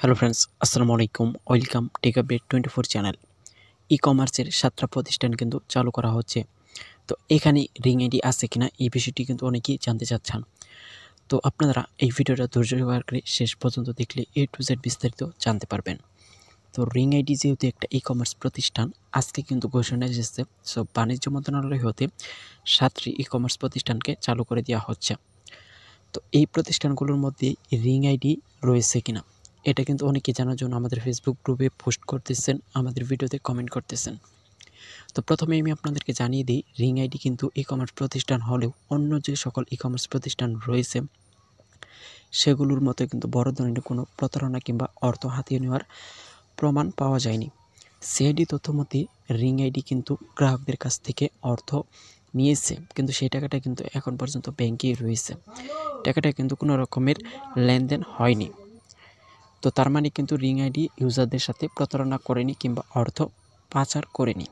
hello friends আসসালামু আলাইকুম welcome tech update twenty four channel ই কমার্সের সাতটা প্রতিষ্ঠান কিন্তু চালু করা হচ্ছে তো এখানে রিং আইডি আছে কিনা এই বিষয়টি কিন্তু অনেকেই জানতে চাচ্ছেন তো আপনারা এই ভিডিওটা ধৈর্য ব্যবহার করে শেষ পর্যন্ত দেখলে এ টু জেড বিস্তারিত জানতে পারবেন তো রিং আইডি যেহেতু একটা ই কমার্স প্রতিষ্ঠান আজকে কিন্তু ঘোষণা এসেছে সব বাণিজ্য মন্ত্রণালয় হতে সাতটি ই কমার্স প্রতিষ্ঠানকে চালু করে দেওয়া হচ্ছে তো এই প্রতিষ্ঠানগুলোর মধ্যে রিং আইডি রয়েছে কিনা এটা কিন্তু অনেকে জানার জন্য আমাদের ফেসবুক গ্রুপে পোস্ট করতেছেন আমাদের ভিডিওতে কমেন্ট করতেছেন তো প্রথমে আমি আপনাদেরকে জানিয়ে দিই রিং আইডি কিন্তু ই কমার্স প্রতিষ্ঠান হলেও অন্য যে সকল ই কমার্স প্রতিষ্ঠান রয়েছে সেগুলোর মতো কিন্তু বড় ধরনের কোনো প্রতারণা কিংবা অর্থ হাতিয়ে নেওয়ার প্রমাণ পাওয়া যায়নি সিআইডি তথ্যমতে রিং আইডি কিন্তু গ্রাহকদের কাছ থেকে অর্থ নিয়েছে কিন্তু সেই টাকাটা কিন্তু এখন পর্যন্ত ব্যাংকেই রয়েছে টাকাটা কিন্তু কোনো রকমের লেনদেন হয়নি তো তার মানে কিন্তু রিং আইডি ইউজারদের সাথে প্রতারণা করেনি কিংবা অর্থ পাচার করেনি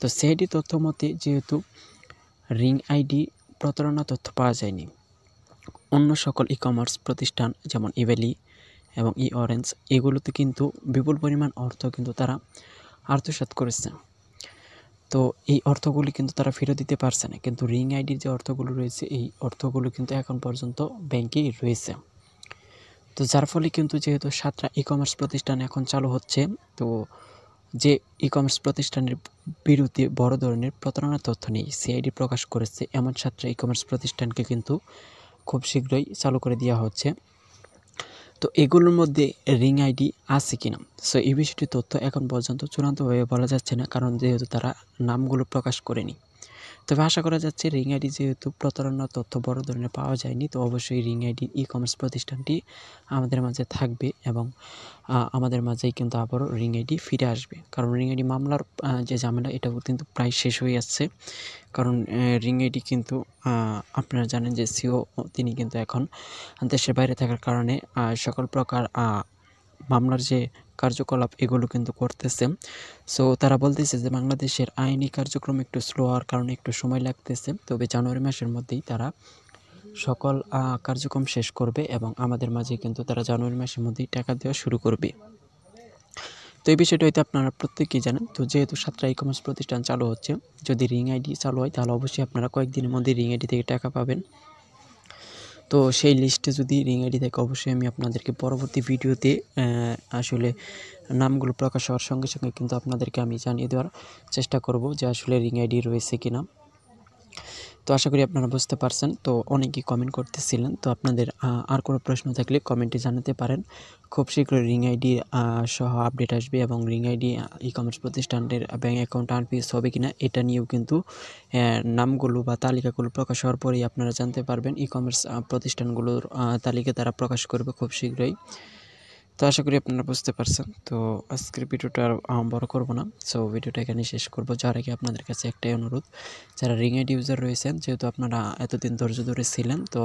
তো সিআইডি তথ্য মতে যেহেতু রিং আইডি প্রতারণা তথ্য পাওয়া যায়নি অন্য সকল ই কমার্স প্রতিষ্ঠান যেমন ইভেলি এবং ই অরেঞ্জ এগুলোতে কিন্তু বিপুল পরিমাণ অর্থ কিন্তু তারা আত্মসাত করেছে তো এই অর্থগুলি কিন্তু তারা ফেরত দিতে পারছে না কিন্তু রিং আইডির যে অর্থগুলো রয়েছে এই অর্থগুলো কিন্তু এখন পর্যন্ত ব্যাংকেই রয়েছে তো যার ফলে কিন্তু যেহেতু সাতটা ই কমার্স প্রতিষ্ঠান এখন চালু হচ্ছে তো যে ই কমার্স প্রতিষ্ঠানের বিরুদ্ধে বড় ধরনের প্রতারণার তথ্য নিয়ে সিআইডি প্রকাশ করেছে এমন সাতটা ই কমার্স প্রতিষ্ঠানকে কিন্তু খুব শীঘ্রই চালু করে দেওয়া হচ্ছে তো এগুলোর মধ্যে রিং আইডি আছে কি না সো এই বিষয়টি তথ্য এখন পর্যন্ত চূড়ান্তভাবে বলা যাচ্ছে না কারণ যেহেতু তারা নামগুলো প্রকাশ করেনি তবে আশা করা যাচ্ছে রিং আইডি যেহেতু প্রতারণার তথ্য বড় ধরনের পাওয়া যায়নি তো অবশ্যই রিং আইডি ই কমার্স প্রতিষ্ঠানটি আমাদের মাঝে থাকবে এবং আমাদের মাঝেই কিন্তু আবারও রিং আইডি ফিরে আসবে কারণ রিং আইডি মামলার যে ঝামেলা এটা কিন্তু প্রায় শেষ হয়ে যাচ্ছে কারণ রিং আইডি কিন্তু আপনারা জানেন যে সিও তিনি কিন্তু এখন দেশের বাইরে থাকার কারণে সকল প্রকার মামলার যে কার্যকলাপ এগুলো কিন্তু করতেছে সো তারা বলতেছে যে বাংলাদেশের আইনি কার্যক্রম একটু স্লো হওয়ার কারণে একটু সময় লাগতেছে তবে জানুয়ারি মাসের মধ্যেই তারা সকল কার্যক্রম শেষ করবে এবং আমাদের মাঝে কিন্তু তারা জানুয়ারি মাসের মধ্যেই টাকা দেওয়া শুরু করবে তো এই বিষয়টা হয়তো আপনারা প্রত্যেকেই জানেন তো যেহেতু সাতটা ই কমার্স প্রতিষ্ঠান চালু হচ্ছে যদি রিং আইডি চালু হয় তাহলে অবশ্যই আপনারা কয়েকদিনের মধ্যে রিং আইডি থেকে টাকা পাবেন তো সেই লিস্টে যদি রিং আইডি থাকে অবশ্যই আমি আপনাদেরকে পরবর্তী ভিডিওতে আসলে নামগুলো প্রকাশ হওয়ার সঙ্গে সঙ্গে কিন্তু আপনাদেরকে আমি জানিয়ে দেওয়ার চেষ্টা করব যে আসলে রিং আইডি রয়েছে কিনা তো আশা করি আপনারা বুঝতে পারছেন তো অনেকেই কমেন্ট করতেছিলেন তো আপনাদের আর কোনো প্রশ্ন থাকলে কমেন্টে জানাতে পারেন খুব শীঘ্রই রিং আইডি সহ আপডেট আসবে এবং রিং আইডি ই কমার্স প্রতিষ্ঠানটির ব্যাঙ্ক অ্যাকাউন্ট আনপিস হবে কিনা এটা নিয়েও কিন্তু নামগুলো বা তালিকাগুলো প্রকাশ হওয়ার পরেই আপনারা জানতে পারবেন ই কমার্স প্রতিষ্ঠানগুলোর তালিকা তারা প্রকাশ করবে খুব শীঘ্রই তো আশা করি আপনারা বুঝতে পারছেন তো আজকের ভিডিওটা আর বড় করবো না সো ভিডিওটা এখানে শেষ করব যার আগে আপনাদের কাছে একটাই অনুরোধ যারা রিং আইডি ইউজার রয়েছেন যেহেতু আপনারা এতদিন ধৈর্য ধরে ছিলেন তো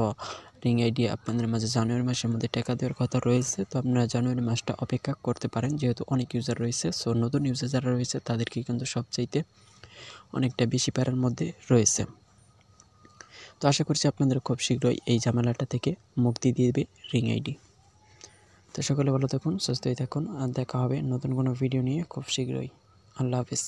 রিং আইডি আপনাদের মাঝে জানুয়ারি মাসের মধ্যে টাকা দেওয়ার কথা রয়েছে তো আপনারা জানুয়ারি মাসটা অপেক্ষা করতে পারেন যেহেতু অনেক ইউজার রয়েছে সো নতুন ইউজার যারা রয়েছে তাদেরকে কিন্তু সবচাইতে অনেকটা বেশি প্যারার মধ্যে রয়েছে তো আশা করছি আপনাদের খুব শীঘ্রই এই ঝামেলাটা থেকে মুক্তি দিয়ে দেবে রিং আইডি তো সকলে ভালো থাকুন সুস্থই থাকুন আর দেখা হবে নতুন কোনো ভিডিও নিয়ে খুব শীঘ্রই আল্লাহ হাফিজ